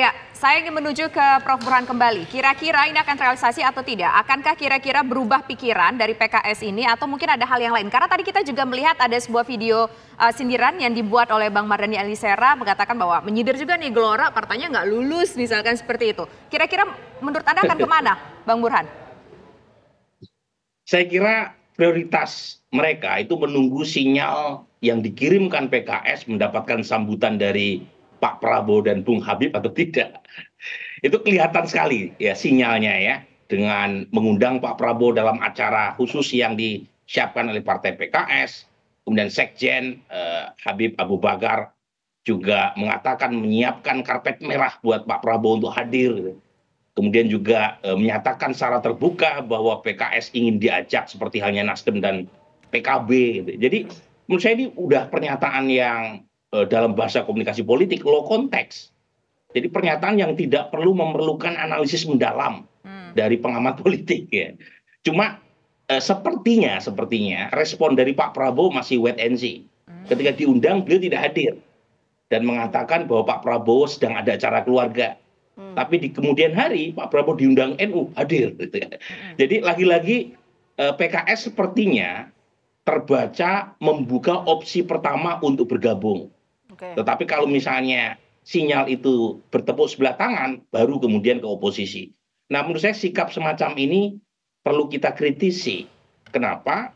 Ya, saya ingin menuju ke Prof. Burhan kembali. Kira-kira ini akan terrealisasi atau tidak? Akankah kira-kira berubah pikiran dari PKS ini atau mungkin ada hal yang lain? Karena tadi kita juga melihat ada sebuah video uh, sindiran yang dibuat oleh Bang Mardhani Alisera mengatakan bahwa menyidir juga nih Gelora partainya nggak lulus misalkan seperti itu. Kira-kira menurut Anda akan kemana Bang Burhan? Saya kira prioritas mereka itu menunggu sinyal yang dikirimkan PKS mendapatkan sambutan dari Pak Prabowo dan Bung Habib atau tidak. Itu kelihatan sekali ya sinyalnya ya dengan mengundang Pak Prabowo dalam acara khusus yang disiapkan oleh Partai PKS, kemudian Sekjen eh, Habib Abu Bakar juga mengatakan menyiapkan karpet merah buat Pak Prabowo untuk hadir. Kemudian juga eh, menyatakan secara terbuka bahwa PKS ingin diajak seperti halnya Nasdem dan PKB. Gitu. Jadi menurut saya ini udah pernyataan yang Eh, dalam bahasa komunikasi politik low context. Jadi pernyataan yang tidak perlu memerlukan analisis mendalam hmm. dari pengamat politik ya. Cuma eh, sepertinya sepertinya respon dari Pak Prabowo masih wet and see. Hmm. Ketika diundang beliau tidak hadir dan mengatakan bahwa Pak Prabowo sedang ada acara keluarga. Hmm. Tapi di kemudian hari Pak Prabowo diundang NU hadir gitu ya. Hmm. Jadi lagi-lagi eh, PKS sepertinya terbaca membuka opsi pertama untuk bergabung tetapi kalau misalnya sinyal itu bertepuk sebelah tangan, baru kemudian ke oposisi. Nah, menurut saya sikap semacam ini perlu kita kritisi. Kenapa?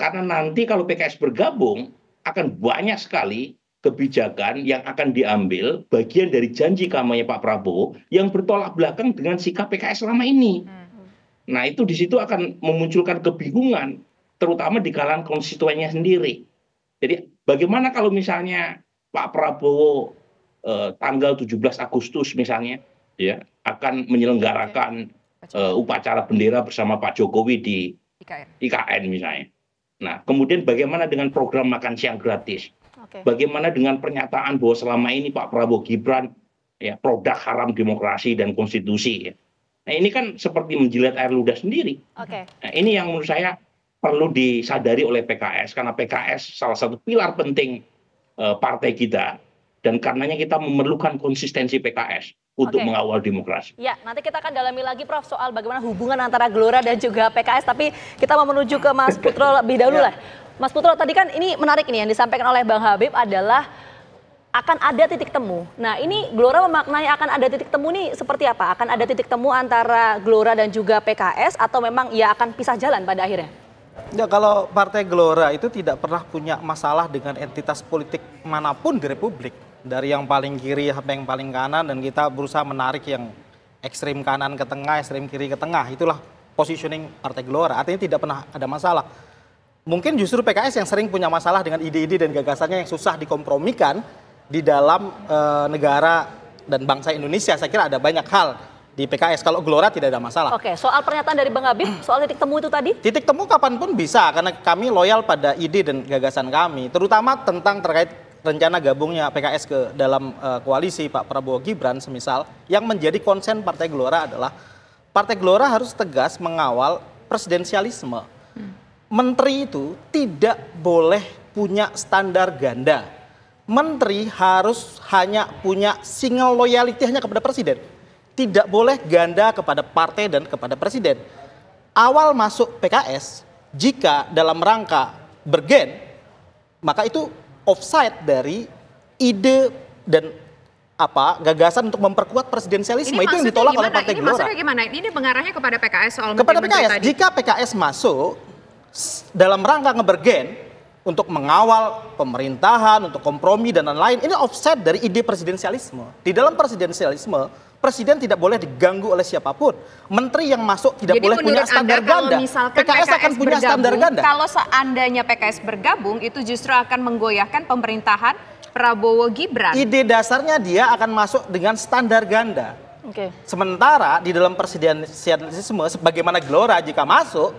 Karena nanti kalau PKS bergabung, akan banyak sekali kebijakan yang akan diambil bagian dari janji kampanye Pak Prabowo yang bertolak belakang dengan sikap PKS selama ini. Hmm. Nah, itu di situ akan memunculkan kebingungan terutama di kalangan konstituennya sendiri. Jadi, bagaimana kalau misalnya Pak Prabowo eh, tanggal 17 Agustus misalnya ya akan menyelenggarakan eh, upacara bendera bersama Pak Jokowi di IKN. misalnya. Nah, kemudian bagaimana dengan program makan siang gratis? Bagaimana dengan pernyataan bahwa selama ini Pak Prabowo Gibran ya produk haram demokrasi dan konstitusi ya. Nah, ini kan seperti menjilat air ludah sendiri. Okay. Nah, ini yang menurut saya perlu disadari oleh PKS karena PKS salah satu pilar penting Eh, partai kita dan karenanya kita memerlukan konsistensi PKS untuk okay. mengawal demokrasi. Ya, nanti kita akan dalami lagi Prof soal bagaimana hubungan antara Gelora dan juga PKS tapi kita mau menuju ke Mas Putro lebih dahulu ya. lah. Mas Putro tadi kan ini menarik nih yang disampaikan oleh Bang Habib adalah akan ada titik temu. Nah, ini Gelora memaknai akan ada titik temu nih seperti apa? Akan ada titik temu antara Gelora dan juga PKS atau memang ia akan pisah jalan pada akhirnya? Ya kalau Partai Gelora itu tidak pernah punya masalah dengan entitas politik manapun di Republik. Dari yang paling kiri sampai yang paling kanan dan kita berusaha menarik yang ekstrim kanan ke tengah, ekstrim kiri ke tengah. Itulah positioning Partai Gelora. Artinya tidak pernah ada masalah. Mungkin justru PKS yang sering punya masalah dengan ide-ide dan gagasannya yang susah dikompromikan di dalam e, negara dan bangsa Indonesia. Saya kira ada banyak hal di PKS. Kalau Gelora tidak ada masalah. Oke, soal pernyataan dari Bang Habib, soal titik temu itu tadi? Titik temu kapanpun bisa, karena kami loyal pada ide dan gagasan kami, terutama tentang terkait rencana gabungnya PKS ke dalam uh, koalisi Pak Prabowo Gibran semisal yang menjadi konsen Partai Gelora adalah Partai Gelora harus tegas mengawal presidensialisme. Hmm. Menteri itu tidak boleh punya standar ganda. Menteri harus hanya punya single loyalty kepada presiden tidak boleh ganda kepada partai dan kepada presiden. Awal masuk PKS, jika dalam rangka bergen, maka itu offside dari ide dan apa gagasan untuk memperkuat presidensialisme ini itu yang ditolak gimana? oleh Partai ini Maksudnya gimana? Ini mengarahnya kepada PKS soal kepada PKS. Tadi. Jika PKS masuk dalam rangka ngebergen, untuk mengawal pemerintahan, untuk kompromi dan lain-lain. Ini offset dari ide presidensialisme. Di dalam presidensialisme, presiden tidak boleh diganggu oleh siapapun. Menteri yang masuk tidak Jadi boleh punya standar anda, ganda. PKS, PKS akan punya standar ganda. Kalau seandainya PKS bergabung, itu justru akan menggoyahkan pemerintahan Prabowo Gibran. Ide dasarnya dia akan masuk dengan standar ganda. Okay. Sementara di dalam presidensialisme, sebagaimana Gelora jika masuk,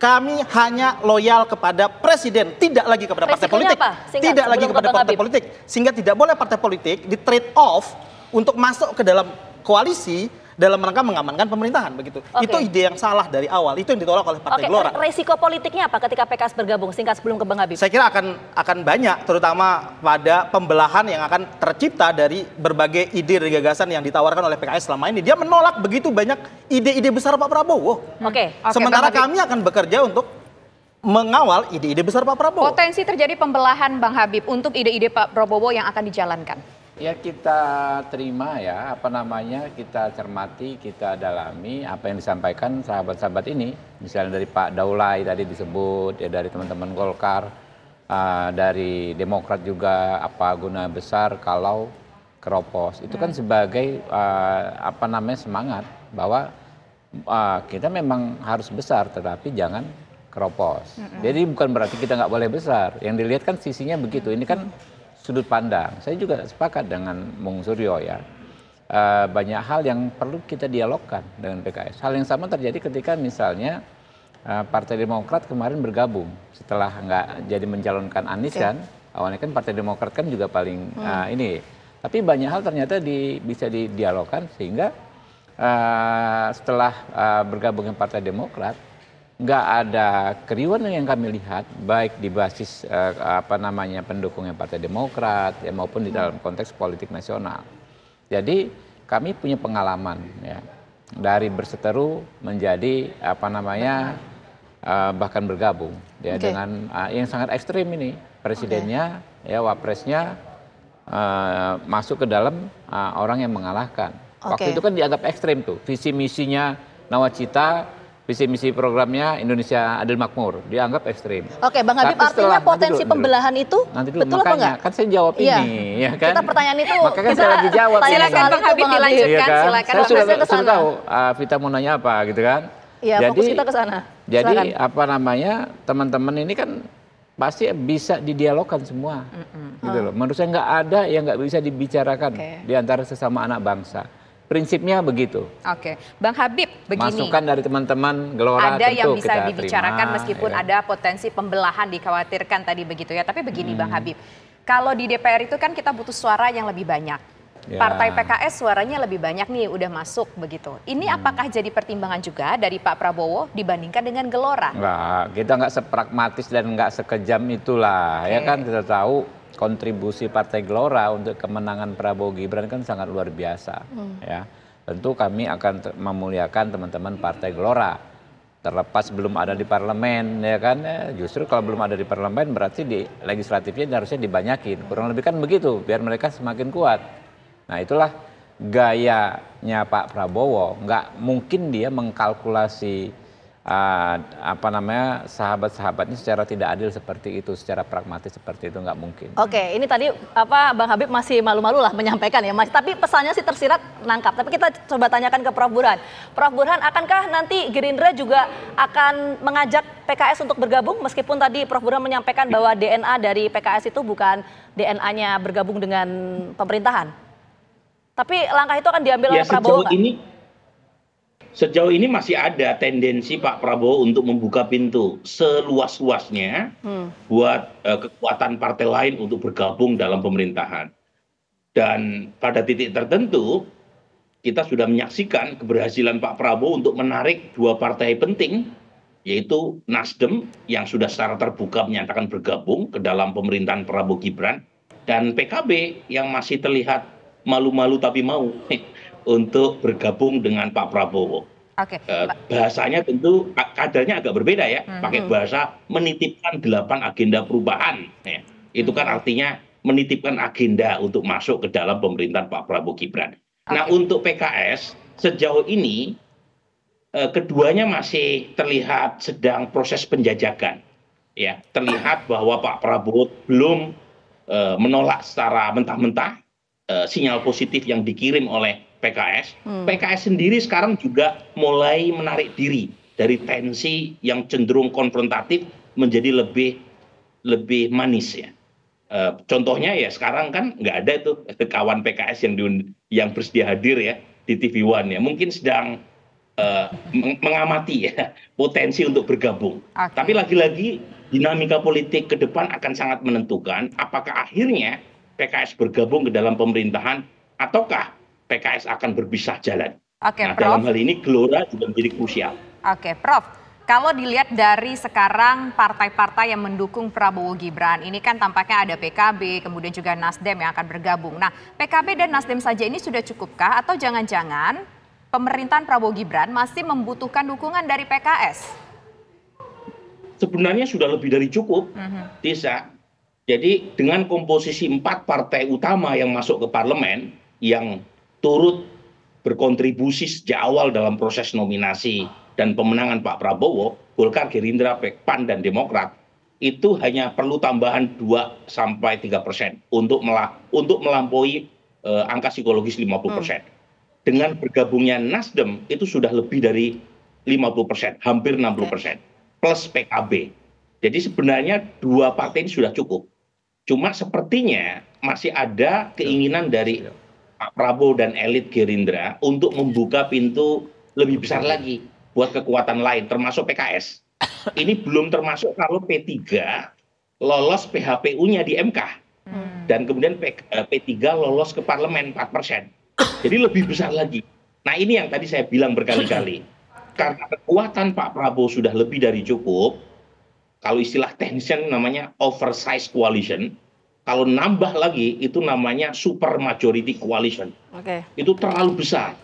kami hanya loyal kepada presiden, tidak lagi kepada Resikonya partai politik, Singkat, tidak lagi kepada partai Habib. politik, sehingga tidak boleh partai politik di trade off untuk masuk ke dalam koalisi dalam rangka mengamankan pemerintahan begitu. Okay. Itu ide yang salah dari awal. Itu yang ditolak oleh Partai okay. Gelora. Resiko politiknya apa ketika PKS bergabung? Singkat sebelum ke Bang Habib. Saya kira akan akan banyak terutama pada pembelahan yang akan tercipta dari berbagai ide dan gagasan yang ditawarkan oleh PKS selama ini. Dia menolak begitu banyak ide-ide besar Pak Prabowo. Oke. Okay. Hmm. Okay, Sementara kami akan bekerja untuk mengawal ide-ide besar Pak Prabowo. Potensi terjadi pembelahan Bang Habib untuk ide-ide Pak Prabowo yang akan dijalankan. Ya kita terima ya, apa namanya, kita cermati, kita dalami apa yang disampaikan sahabat-sahabat ini. Misalnya dari Pak Daulay tadi disebut, ya dari teman-teman Golkar, uh, dari Demokrat juga, apa guna besar kalau keropos. Itu kan hmm. sebagai uh, apa namanya semangat bahwa uh, kita memang harus besar tetapi jangan keropos. -hmm. Jadi bukan berarti kita nggak boleh besar. Yang dilihat kan sisinya begitu. Ini kan hmm sudut pandang. Saya juga sepakat dengan Bung Suryo ya. E, banyak hal yang perlu kita dialogkan dengan PKS. Hal yang sama terjadi ketika misalnya e, Partai Demokrat kemarin bergabung setelah nggak jadi mencalonkan Anies okay. kan. Awalnya kan Partai Demokrat kan juga paling hmm. e, ini. Tapi banyak hal ternyata di, bisa didialogkan sehingga e, setelah bergabung bergabungnya Partai Demokrat nggak ada keriuhan yang kami lihat baik di basis eh, apa namanya pendukungnya Partai Demokrat ya maupun di dalam konteks politik nasional. Jadi kami punya pengalaman ya dari berseteru menjadi apa namanya eh, bahkan bergabung ya okay. dengan eh, yang sangat ekstrim ini presidennya okay. ya wapresnya eh, masuk ke dalam eh, orang yang mengalahkan. Okay. Waktu itu kan dianggap ekstrim tuh visi misinya Nawacita visi misi programnya Indonesia Adil Makmur dianggap ekstrim. Oke, Bang Habib, Tapi artinya potensi dulu, pembelahan itu nanti dulu, betul apa enggak? Kan saya jawab iya. ini, ya kan? Kita pertanyaan itu. Maka kan kita saya lagi jawab. Silakan Bang Habib dilanjutkan, iya kan? silakan. Saya sudah, sudah tahu uh, Vita mau nanya apa gitu kan. Iya, fokus kita ke sana. Jadi apa namanya teman-teman ini kan pasti bisa didialogkan semua, mm -mm. gitu ah. loh. Menurut saya nggak ada yang nggak bisa dibicarakan okay. di antara sesama anak bangsa prinsipnya begitu. Oke, Bang Habib, begini. Masukan dari teman-teman Gelora ada tentu yang bisa kita dibicarakan terima, meskipun ya. ada potensi pembelahan dikhawatirkan tadi begitu ya. Tapi begini hmm. Bang Habib, kalau di DPR itu kan kita butuh suara yang lebih banyak. Ya. Partai PKS suaranya lebih banyak nih udah masuk begitu. Ini hmm. apakah jadi pertimbangan juga dari Pak Prabowo dibandingkan dengan Gelora? Enggak, kita nggak sepragmatis dan nggak sekejam itulah. Okay. Ya kan kita tahu kontribusi Partai Gelora untuk kemenangan Prabowo Gibran kan sangat luar biasa hmm. ya. Tentu kami akan memuliakan teman-teman Partai Gelora terlepas belum ada di parlemen ya kan ya, justru kalau belum ada di parlemen berarti di legislatifnya harusnya dibanyakin kurang lebih kan begitu biar mereka semakin kuat nah itulah gayanya Pak Prabowo nggak mungkin dia mengkalkulasi uh, apa namanya sahabat-sahabatnya secara tidak adil seperti itu, secara pragmatis seperti itu nggak mungkin. Oke, ini tadi apa Bang Habib masih malu-malu lah menyampaikan ya, Mas. Tapi pesannya sih tersirat nangkap. Tapi kita coba tanyakan ke Prof Burhan. Prof Burhan, akankah nanti Gerindra juga akan mengajak PKS untuk bergabung meskipun tadi Prof Burhan menyampaikan bahwa DNA dari PKS itu bukan DNA-nya bergabung dengan pemerintahan? Tapi langkah itu akan diambil ya, oleh Prabowo. Ini, kan? sejauh ini masih ada tendensi Pak Prabowo untuk membuka pintu seluas-luasnya hmm. buat uh, kekuatan partai lain untuk bergabung dalam pemerintahan. Dan pada titik tertentu kita sudah menyaksikan keberhasilan Pak Prabowo untuk menarik dua partai penting yaitu Nasdem yang sudah secara terbuka menyatakan bergabung ke dalam pemerintahan Prabowo Gibran dan PKB yang masih terlihat malu-malu tapi mau. untuk bergabung dengan Pak Prabowo. Okay. Eh, bahasanya tentu kadarnya agak berbeda ya, hmm. pakai hmm. bahasa menitipkan delapan agenda perubahan. Ya. Itu kan hmm. artinya menitipkan agenda untuk masuk ke dalam pemerintahan Pak Prabowo Gibran. Okay. Nah untuk PKS sejauh ini uh, keduanya masih terlihat sedang proses penjajakan. Ya terlihat bahwa Pak Prabowo belum uh, menolak secara mentah-mentah Eh, sinyal positif yang dikirim oleh PKS. Hmm. PKS sendiri sekarang juga mulai menarik diri dari tensi yang cenderung konfrontatif menjadi lebih lebih manis ya. E, contohnya ya sekarang kan nggak ada itu kawan PKS yang di, yang bersedia hadir ya di TV One ya. Mungkin sedang e, mengamati ya potensi untuk bergabung. Okay. Tapi lagi-lagi dinamika politik ke depan akan sangat menentukan apakah akhirnya PKS bergabung ke dalam pemerintahan ataukah PKS akan berpisah jalan. Oke, nah, dalam hal ini Gelora juga menjadi krusial. Oke, Prof. Kalau dilihat dari sekarang partai-partai yang mendukung Prabowo Gibran, ini kan tampaknya ada PKB, kemudian juga Nasdem yang akan bergabung. Nah, PKB dan Nasdem saja ini sudah cukupkah atau jangan-jangan pemerintahan Prabowo Gibran masih membutuhkan dukungan dari PKS? Sebenarnya sudah lebih dari cukup, mm -hmm. Tisa. Jadi dengan komposisi empat partai utama yang masuk ke parlemen yang turut berkontribusi sejak awal dalam proses nominasi dan pemenangan Pak Prabowo, Golkar, Gerindra, PAN, dan Demokrat itu hanya perlu tambahan 2 sampai 3 persen untuk melah, untuk melampaui eh, angka psikologis 50 persen. Hmm. Dengan bergabungnya Nasdem itu sudah lebih dari 50 persen, hampir 60 hmm. persen, plus PKB. Jadi sebenarnya dua partai ini sudah cukup Cuma sepertinya masih ada iya. keinginan dari iya. Pak Prabowo dan elit Gerindra untuk membuka pintu lebih besar lagi buat kekuatan lain, termasuk PKS. Ini belum termasuk kalau P3 lolos PHPU-nya di MK. Hmm. Dan kemudian P3 eh, lolos ke parlemen 4%. Jadi lebih besar lagi. Nah ini yang tadi saya bilang berkali-kali. Karena kekuatan Pak Prabowo sudah lebih dari cukup, kalau istilah tension namanya oversize coalition. Kalau nambah lagi itu namanya super majority coalition. Okay. Itu terlalu besar.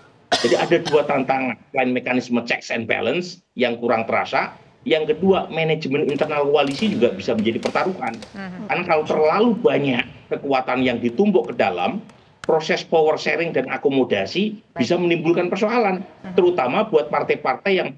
Jadi ada dua tantangan selain mekanisme checks and balance yang kurang terasa. Yang kedua manajemen internal koalisi juga bisa menjadi pertaruhan. Mhm. Karena kalau terlalu banyak kekuatan yang ditumbuk ke dalam, proses power sharing dan akomodasi Baik. bisa menimbulkan persoalan, mhm. terutama buat partai-partai yang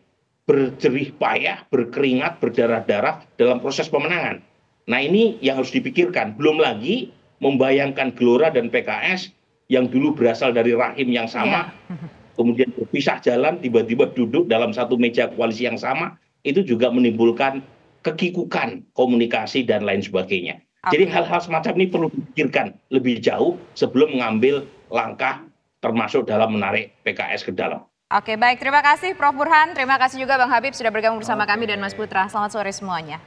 berjerih payah, berkeringat, berdarah-darah dalam proses pemenangan. Nah ini yang harus dipikirkan. Belum lagi membayangkan Gelora dan PKS yang dulu berasal dari rahim yang sama, ya. kemudian berpisah jalan, tiba-tiba duduk dalam satu meja koalisi yang sama, itu juga menimbulkan kekikukan komunikasi dan lain sebagainya. Okay. Jadi hal-hal semacam ini perlu dipikirkan lebih jauh sebelum mengambil langkah termasuk dalam menarik PKS ke dalam. Oke baik, terima kasih Prof Burhan, terima kasih juga Bang Habib sudah bergabung bersama Oke. kami dan Mas Putra. Selamat sore semuanya.